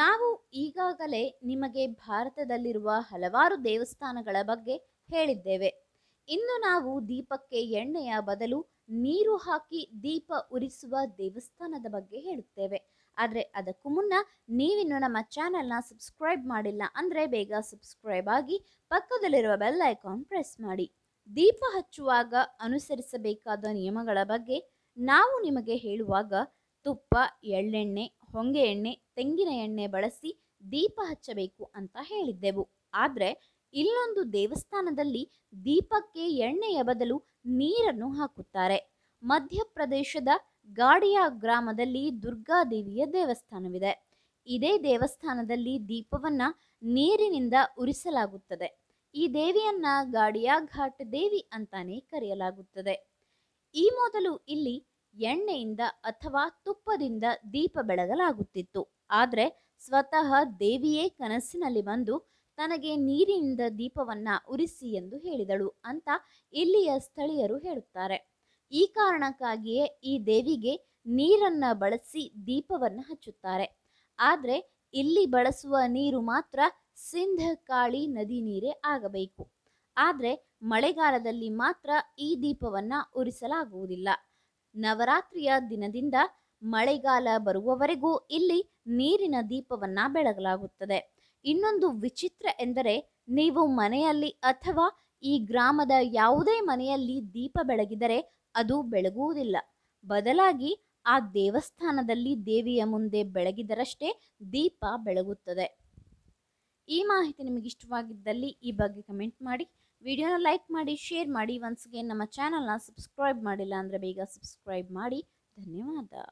ನಾವು ಈಗಾಗಲೇ ನಿಮಗೆ ಭಾರತದಲ್ಲಿರುವ ಹಲವಾರು ದೇವಸ್ಥಾನಗಳ ಬಗ್ಗೆ ಹೇಳಿದ್ದೇವೆ ಇನ್ನು ನಾವು ದೀಪಕ್ಕೆ ಎಣ್ಣೆಯ ಬದಲು ನೀರು ಹಾಕಿ ದೀಪ ಉರಿಸುವ ದೇವಸ್ಥಾನದ ಬಗ್ಗೆ ಹೇಳುತ್ತೇವೆ ಆದರೆ ಅದಕ್ಕೂ ಮುನ್ನ ನೀವಿನ್ನು ನಮ್ಮ ಚಾನೆಲ್ನ ಸಬ್ಸ್ಕ್ರೈಬ್ ಮಾಡಿಲ್ಲ ಅಂದರೆ ಬೇಗ ಸಬ್ಸ್ಕ್ರೈಬ್ ಆಗಿ ಪಕ್ಕದಲ್ಲಿರುವ ಬೆಲ್ ಐಕಾನ್ ಪ್ರೆಸ್ ಮಾಡಿ ದೀಪ ಹಚ್ಚುವಾಗ ಅನುಸರಿಸಬೇಕಾದ ನಿಯಮಗಳ ಬಗ್ಗೆ ನಾವು ನಿಮಗೆ ಹೇಳುವಾಗ ತುಪ್ಪ ಎಳ್ಳೆಣ್ಣೆ ಹೊಂಗೆ ಎಣ್ಣೆ ತೆಂಗಿನ ಎಣ್ಣೆ ಬಳಸಿ ದೀಪ ಹಚ್ಚಬೇಕು ಅಂತ ಹೇಳಿದ್ದೆವು ಆದರೆ ಇಲ್ಲೊಂದು ದೇವಸ್ಥಾನದಲ್ಲಿ ದೀಪಕ್ಕೆ ಎಣ್ಣೆಯ ಬದಲು ನೀರನ್ನು ಹಾಕುತ್ತಾರೆ ಮಧ್ಯಪ್ರದೇಶದ ಗಾಡಿಯಾ ಗ್ರಾಮದಲ್ಲಿ ದುರ್ಗಾದೇವಿಯ ದೇವಸ್ಥಾನವಿದೆ ಇದೇ ದೇವಸ್ಥಾನದಲ್ಲಿ ದೀಪವನ್ನ ನೀರಿನಿಂದ ಉರಿಸಲಾಗುತ್ತದೆ ಈ ದೇವಿಯನ್ನ ಗಾಡಿಯಾ ಘಾಟ್ ದೇವಿ ಅಂತಾನೆ ಕರೆಯಲಾಗುತ್ತದೆ ಈ ಮೊದಲು ಇಲ್ಲಿ ಎಣ್ಣೆಯಿಂದ ಅಥವಾ ತುಪ್ಪದಿಂದ ದೀಪ ಬೆಳಗಲಾಗುತ್ತಿತ್ತು ಆದರೆ ಸ್ವತಃ ದೇವಿಯೇ ಕನಸಿನಲ್ಲಿ ಬಂದು ತನಗೆ ನೀರಿನಿಂದ ದೀಪವನ್ನ ಉರಿಸಿ ಎಂದು ಹೇಳಿದಳು ಅಂತ ಇಲ್ಲಿಯ ಸ್ಥಳೀಯರು ಹೇಳುತ್ತಾರೆ ಈ ಕಾರಣಕ್ಕಾಗಿಯೇ ಈ ದೇವಿಗೆ ನೀರನ್ನ ಬಳಸಿ ದೀಪವನ್ನ ಹಚ್ಚುತ್ತಾರೆ ಆದರೆ ಇಲ್ಲಿ ಬಳಸುವ ನೀರು ಮಾತ್ರ ಸಿಂಧ ಕಾಳಿ ನದಿ ನೀರೇ ಆಗಬೇಕು ಆದರೆ ಮಳೆಗಾಲದಲ್ಲಿ ಮಾತ್ರ ಈ ದೀಪವನ್ನ ಉರಿಸಲಾಗುವುದಿಲ್ಲ ನವರಾತ್ರಿಯ ದಿನದಿಂದ ಮಳೆಗಾಲ ಬರುವವರೆಗೂ ಇಲ್ಲಿ ನೀರಿನ ದೀಪವನ್ನ ಬೆಳಗಲಾಗುತ್ತದೆ ಇನ್ನೊಂದು ವಿಚಿತ್ರ ಎಂದರೆ ನೀವು ಮನೆಯಲ್ಲಿ ಅಥವಾ ಈ ಗ್ರಾಮದ ಯಾವುದೇ ಮನೆಯಲ್ಲಿ ದೀಪ ಬೆಳಗಿದರೆ ಅದು ಬೆಳಗುವುದಿಲ್ಲ ಬದಲಾಗಿ ಆ ದೇವಸ್ಥಾನದಲ್ಲಿ ದೇವಿಯ ಮುಂದೆ ಬೆಳಗಿದರಷ್ಟೇ ದೀಪ ಬೆಳಗುತ್ತದೆ ಈ ಮಾಹಿತಿ ನಿಮಗಿಷ್ಟವಾಗಿದ್ದಲ್ಲಿ ಈ ಬಗ್ಗೆ ಕಮೆಂಟ್ ಮಾಡಿ ವಿಡಿಯೋನ ಲೈಕ್ ಮಾಡಿ ಶೇರ್ ಮಾಡಿ ಒನ್ಸ್ಗೆ ನಮ್ಮ ಚಾನಲ್ನ ಸಬ್ಸ್ಕ್ರೈಬ್ ಮಾಡಿಲ್ಲ ಅಂದರೆ ಬೇಗ ಸಬ್ಸ್ಕ್ರೈಬ್ ಮಾಡಿ ಧನ್ಯವಾದ